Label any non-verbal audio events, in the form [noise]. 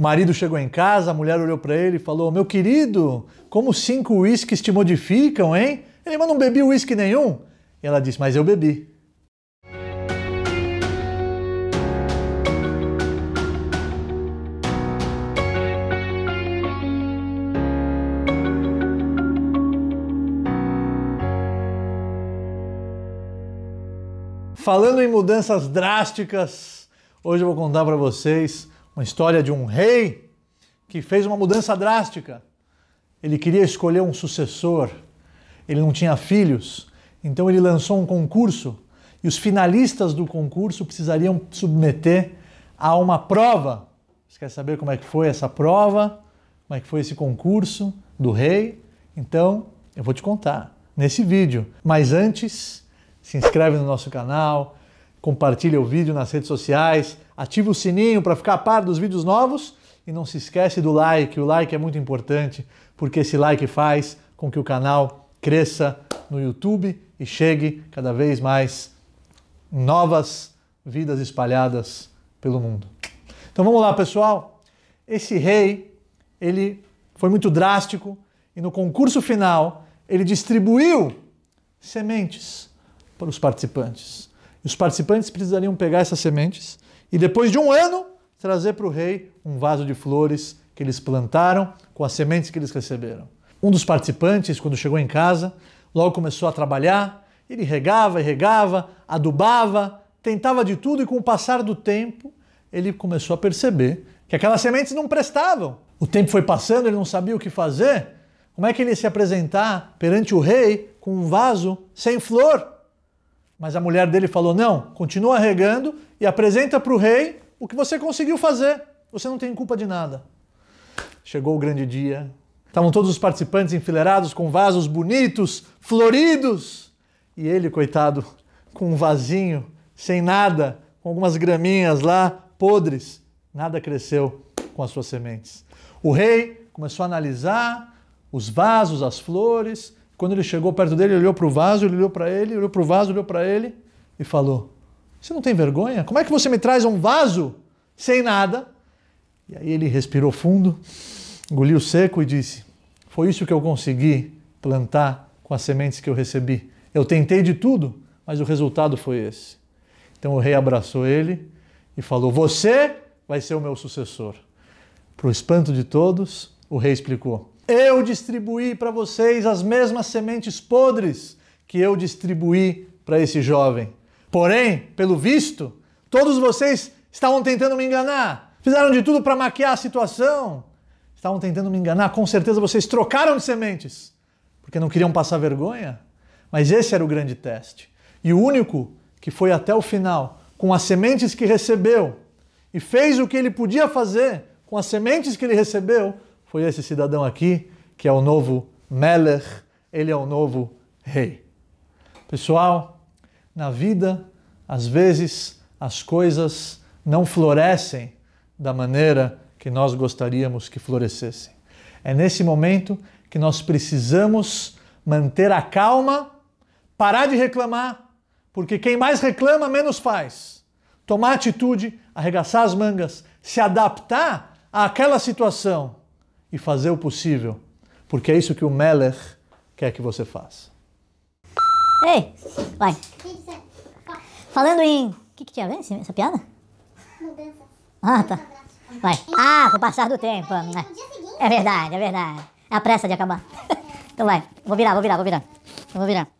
O marido chegou em casa, a mulher olhou para ele e falou: Meu querido, como cinco uísques te modificam, hein? Ele, mas não bebi uísque nenhum. E ela disse: Mas eu bebi. Falando em mudanças drásticas, hoje eu vou contar para vocês uma história de um rei que fez uma mudança drástica. Ele queria escolher um sucessor, ele não tinha filhos, então ele lançou um concurso e os finalistas do concurso precisariam submeter a uma prova. Você quer saber como é que foi essa prova? Como é que foi esse concurso do rei? Então, eu vou te contar nesse vídeo. Mas antes, se inscreve no nosso canal, compartilha o vídeo nas redes sociais, ativa o sininho para ficar a par dos vídeos novos e não se esquece do like. O like é muito importante porque esse like faz com que o canal cresça no YouTube e chegue cada vez mais novas vidas espalhadas pelo mundo. Então vamos lá, pessoal. Esse rei, ele foi muito drástico e no concurso final ele distribuiu sementes para os participantes. Os participantes precisariam pegar essas sementes e, depois de um ano, trazer para o rei um vaso de flores que eles plantaram com as sementes que eles receberam. Um dos participantes, quando chegou em casa, logo começou a trabalhar. Ele regava e regava, adubava, tentava de tudo e, com o passar do tempo, ele começou a perceber que aquelas sementes não prestavam. O tempo foi passando, ele não sabia o que fazer. Como é que ele ia se apresentar perante o rei com um vaso sem flor? Mas a mulher dele falou: não, continua regando e apresenta para o rei o que você conseguiu fazer. Você não tem culpa de nada. Chegou o grande dia. Estavam todos os participantes enfileirados com vasos bonitos, floridos. E ele, coitado, com um vasinho, sem nada, com algumas graminhas lá, podres. Nada cresceu com as suas sementes. O rei começou a analisar os vasos, as flores, quando ele chegou perto dele, ele olhou para o vaso, ele olhou para ele, olhou para o vaso, olhou para ele e falou: Você não tem vergonha? Como é que você me traz um vaso sem nada? E aí ele respirou fundo, engoliu seco e disse: Foi isso que eu consegui plantar com as sementes que eu recebi. Eu tentei de tudo, mas o resultado foi esse. Então o rei abraçou ele e falou: Você vai ser o meu sucessor. Para o espanto de todos, o rei explicou: eu distribuí para vocês as mesmas sementes podres que eu distribuí para esse jovem. Porém, pelo visto, todos vocês estavam tentando me enganar. Fizeram de tudo para maquiar a situação. Estavam tentando me enganar. Com certeza vocês trocaram de sementes, porque não queriam passar vergonha. Mas esse era o grande teste. E o único que foi até o final, com as sementes que recebeu, e fez o que ele podia fazer com as sementes que ele recebeu, foi esse cidadão aqui, que é o novo Meller, ele é o novo rei. Pessoal, na vida, às vezes as coisas não florescem da maneira que nós gostaríamos que florescessem. É nesse momento que nós precisamos manter a calma, parar de reclamar, porque quem mais reclama, menos faz. Tomar atitude, arregaçar as mangas, se adaptar àquela situação e fazer o possível, porque é isso que o Meller quer que você faça. Ei, vai. Falando em. O que, que tinha a ver essa piada? Mudança. Ah, tá. Vai. Ah, com o passar do tempo. Né? É verdade, é verdade. É a pressa de acabar. [laughs] Então vai. Vou virar, vou virar, vou virar. vou virar.